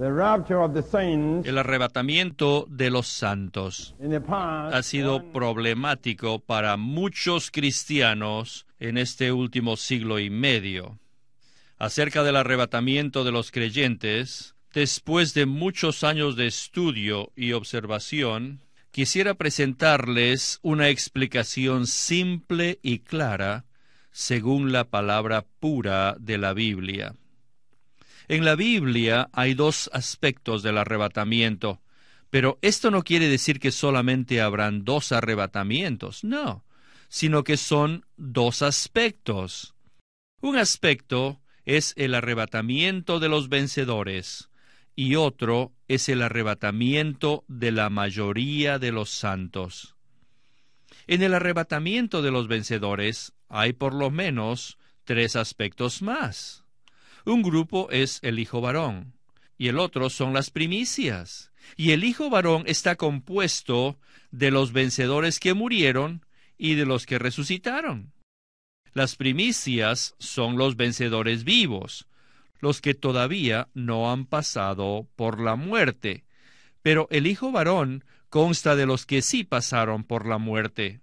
El arrebatamiento de los santos ha sido problemático para muchos cristianos en este último siglo y medio. Acerca del arrebatamiento de los creyentes, después de muchos años de estudio y observación, quisiera presentarles una explicación simple y clara según la palabra pura de la Biblia. En la Biblia hay dos aspectos del arrebatamiento, pero esto no quiere decir que solamente habrán dos arrebatamientos, no, sino que son dos aspectos. Un aspecto es el arrebatamiento de los vencedores y otro es el arrebatamiento de la mayoría de los santos. En el arrebatamiento de los vencedores hay por lo menos tres aspectos más. Un grupo es el hijo varón y el otro son las primicias. Y el hijo varón está compuesto de los vencedores que murieron y de los que resucitaron. Las primicias son los vencedores vivos, los que todavía no han pasado por la muerte. Pero el hijo varón consta de los que sí pasaron por la muerte.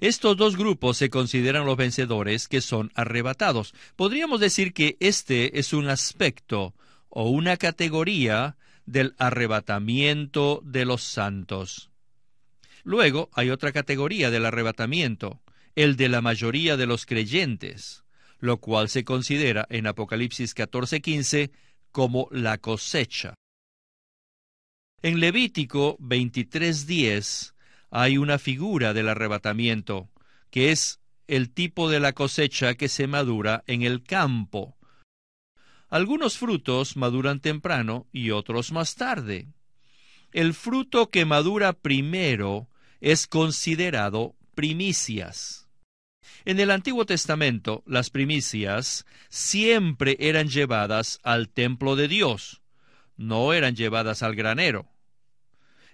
Estos dos grupos se consideran los vencedores que son arrebatados. Podríamos decir que este es un aspecto o una categoría del arrebatamiento de los santos. Luego hay otra categoría del arrebatamiento, el de la mayoría de los creyentes, lo cual se considera en Apocalipsis 14:15 como la cosecha. En Levítico 23:10 hay una figura del arrebatamiento, que es el tipo de la cosecha que se madura en el campo. Algunos frutos maduran temprano y otros más tarde. El fruto que madura primero es considerado primicias. En el Antiguo Testamento, las primicias siempre eran llevadas al templo de Dios, no eran llevadas al granero.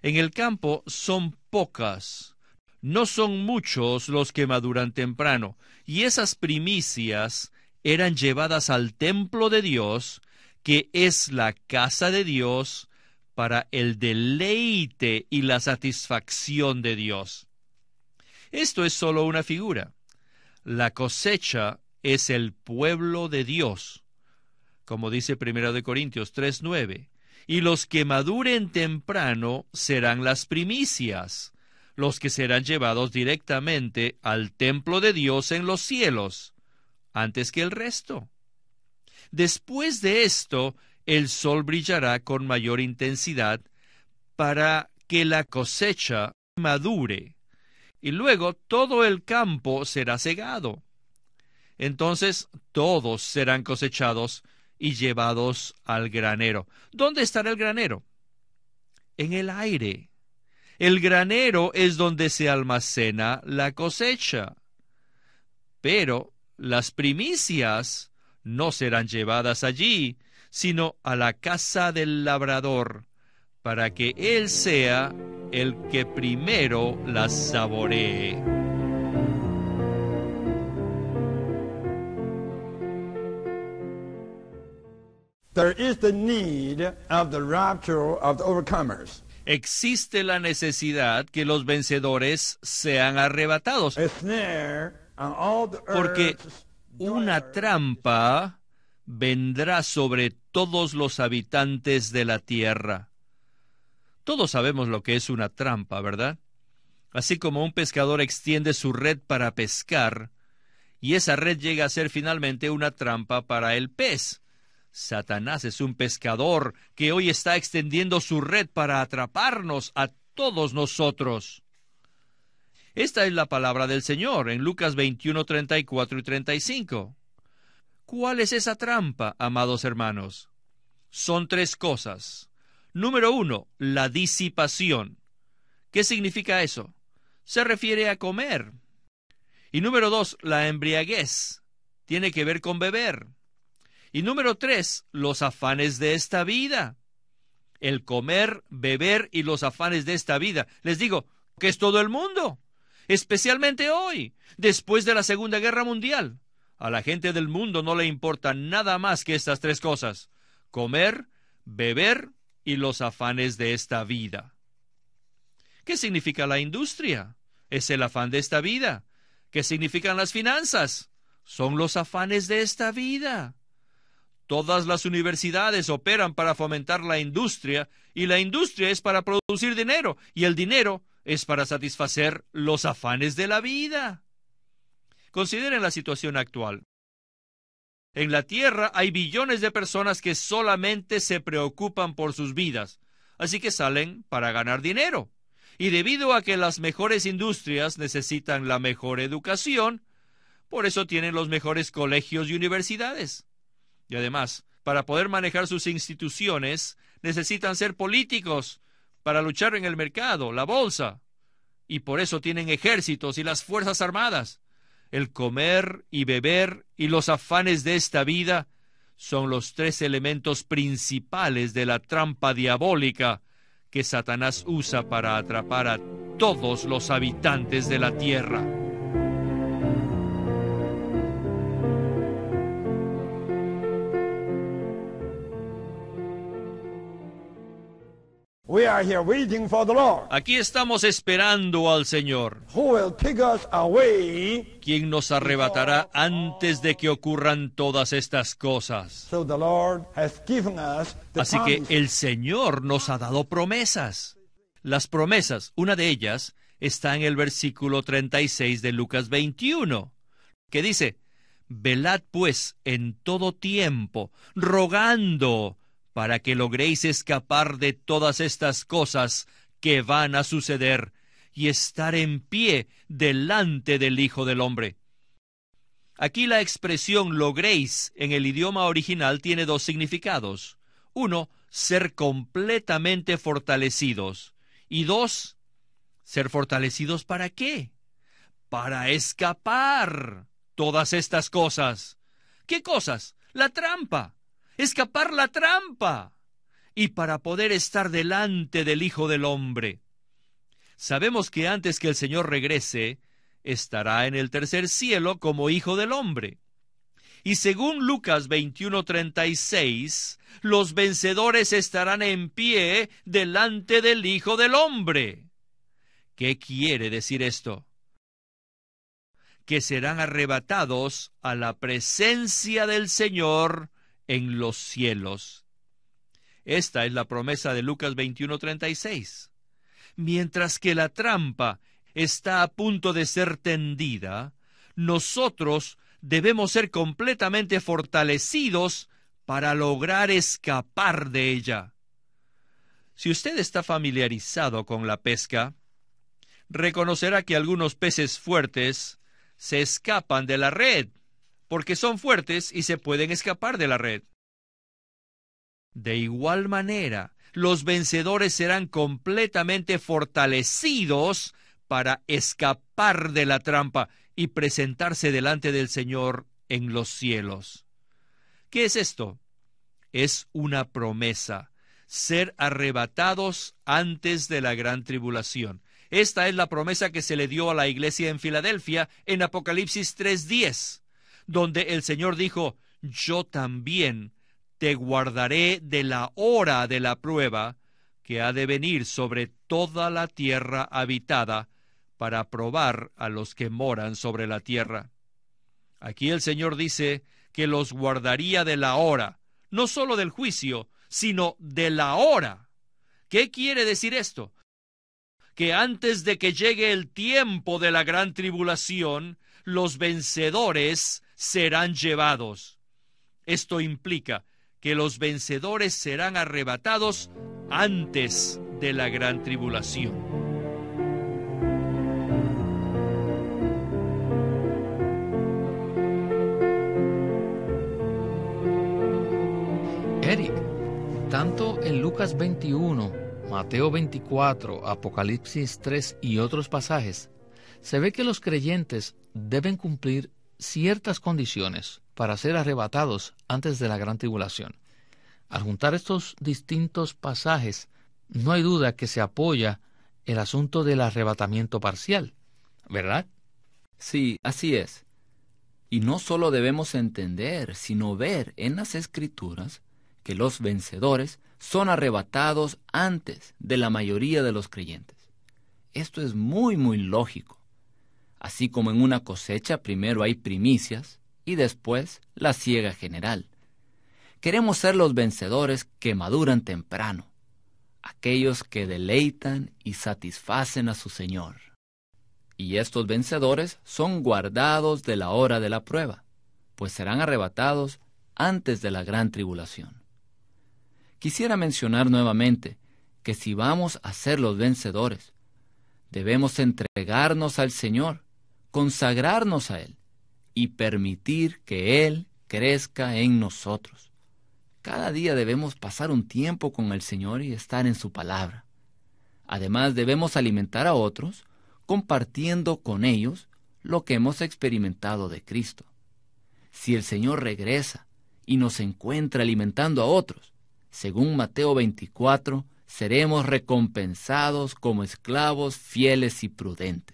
En el campo son pocas, no son muchos los que maduran temprano, y esas primicias eran llevadas al templo de Dios, que es la casa de Dios, para el deleite y la satisfacción de Dios. Esto es solo una figura. La cosecha es el pueblo de Dios. Como dice 1 Corintios 3:9, y los que maduren temprano serán las primicias, los que serán llevados directamente al templo de Dios en los cielos, antes que el resto. Después de esto, el sol brillará con mayor intensidad para que la cosecha madure, y luego todo el campo será cegado. Entonces todos serán cosechados y llevados al granero. ¿Dónde estará el granero? En el aire. El granero es donde se almacena la cosecha. Pero las primicias no serán llevadas allí, sino a la casa del labrador, para que él sea el que primero las saboree. Existe la necesidad que los vencedores sean arrebatados. Porque una trampa vendrá sobre todos los habitantes de la tierra. Todos sabemos lo que es una trampa, ¿verdad? Así como un pescador extiende su red para pescar, y esa red llega a ser finalmente una trampa para el pez. Satanás es un pescador que hoy está extendiendo su red para atraparnos a todos nosotros. Esta es la palabra del Señor en Lucas 21, 34 y 35. ¿Cuál es esa trampa, amados hermanos? Son tres cosas. Número uno, la disipación. ¿Qué significa eso? Se refiere a comer. Y número dos, la embriaguez. Tiene que ver con beber. Y número tres, los afanes de esta vida. El comer, beber y los afanes de esta vida. Les digo, que es todo el mundo, especialmente hoy, después de la Segunda Guerra Mundial. A la gente del mundo no le importa nada más que estas tres cosas, comer, beber y los afanes de esta vida. ¿Qué significa la industria? Es el afán de esta vida. ¿Qué significan las finanzas? Son los afanes de esta vida. Todas las universidades operan para fomentar la industria y la industria es para producir dinero y el dinero es para satisfacer los afanes de la vida. Consideren la situación actual. En la Tierra hay billones de personas que solamente se preocupan por sus vidas, así que salen para ganar dinero. Y debido a que las mejores industrias necesitan la mejor educación, por eso tienen los mejores colegios y universidades. Y además, para poder manejar sus instituciones, necesitan ser políticos para luchar en el mercado, la bolsa. Y por eso tienen ejércitos y las fuerzas armadas. El comer y beber y los afanes de esta vida son los tres elementos principales de la trampa diabólica que Satanás usa para atrapar a todos los habitantes de la tierra. Aquí estamos esperando al Señor, quien nos arrebatará antes de que ocurran todas estas cosas. Así que el Señor nos ha dado promesas. Las promesas, una de ellas, está en el versículo 36 de Lucas 21, que dice, Velad pues en todo tiempo, rogando para que logréis escapar de todas estas cosas que van a suceder y estar en pie delante del Hijo del Hombre. Aquí la expresión logréis en el idioma original tiene dos significados. Uno, ser completamente fortalecidos. Y dos, ser fortalecidos para qué? Para escapar todas estas cosas. ¿Qué cosas? La trampa, escapar la trampa y para poder estar delante del Hijo del Hombre. Sabemos que antes que el Señor regrese, estará en el tercer cielo como Hijo del Hombre. Y según Lucas 21:36, los vencedores estarán en pie delante del Hijo del Hombre. ¿Qué quiere decir esto? Que serán arrebatados a la presencia del Señor en los cielos. Esta es la promesa de Lucas 21:36. Mientras que la trampa está a punto de ser tendida, nosotros debemos ser completamente fortalecidos para lograr escapar de ella. Si usted está familiarizado con la pesca, reconocerá que algunos peces fuertes se escapan de la red porque son fuertes y se pueden escapar de la red. De igual manera, los vencedores serán completamente fortalecidos para escapar de la trampa y presentarse delante del Señor en los cielos. ¿Qué es esto? Es una promesa, ser arrebatados antes de la gran tribulación. Esta es la promesa que se le dio a la iglesia en Filadelfia en Apocalipsis 3.10 donde el Señor dijo, yo también te guardaré de la hora de la prueba que ha de venir sobre toda la tierra habitada para probar a los que moran sobre la tierra. Aquí el Señor dice que los guardaría de la hora, no sólo del juicio, sino de la hora. ¿Qué quiere decir esto? Que antes de que llegue el tiempo de la gran tribulación, los vencedores serán llevados. Esto implica que los vencedores serán arrebatados antes de la gran tribulación. Eric, tanto en Lucas 21, Mateo 24, Apocalipsis 3 y otros pasajes, se ve que los creyentes deben cumplir ciertas condiciones para ser arrebatados antes de la gran tribulación. Al juntar estos distintos pasajes, no hay duda que se apoya el asunto del arrebatamiento parcial, ¿verdad? Sí, así es. Y no solo debemos entender, sino ver en las escrituras que los vencedores son arrebatados antes de la mayoría de los creyentes. Esto es muy, muy lógico. Así como en una cosecha primero hay primicias y después la ciega general. Queremos ser los vencedores que maduran temprano, aquellos que deleitan y satisfacen a su Señor. Y estos vencedores son guardados de la hora de la prueba, pues serán arrebatados antes de la gran tribulación. Quisiera mencionar nuevamente que si vamos a ser los vencedores, debemos entregarnos al Señor consagrarnos a Él y permitir que Él crezca en nosotros. Cada día debemos pasar un tiempo con el Señor y estar en su palabra. Además debemos alimentar a otros compartiendo con ellos lo que hemos experimentado de Cristo. Si el Señor regresa y nos encuentra alimentando a otros, según Mateo 24, seremos recompensados como esclavos fieles y prudentes.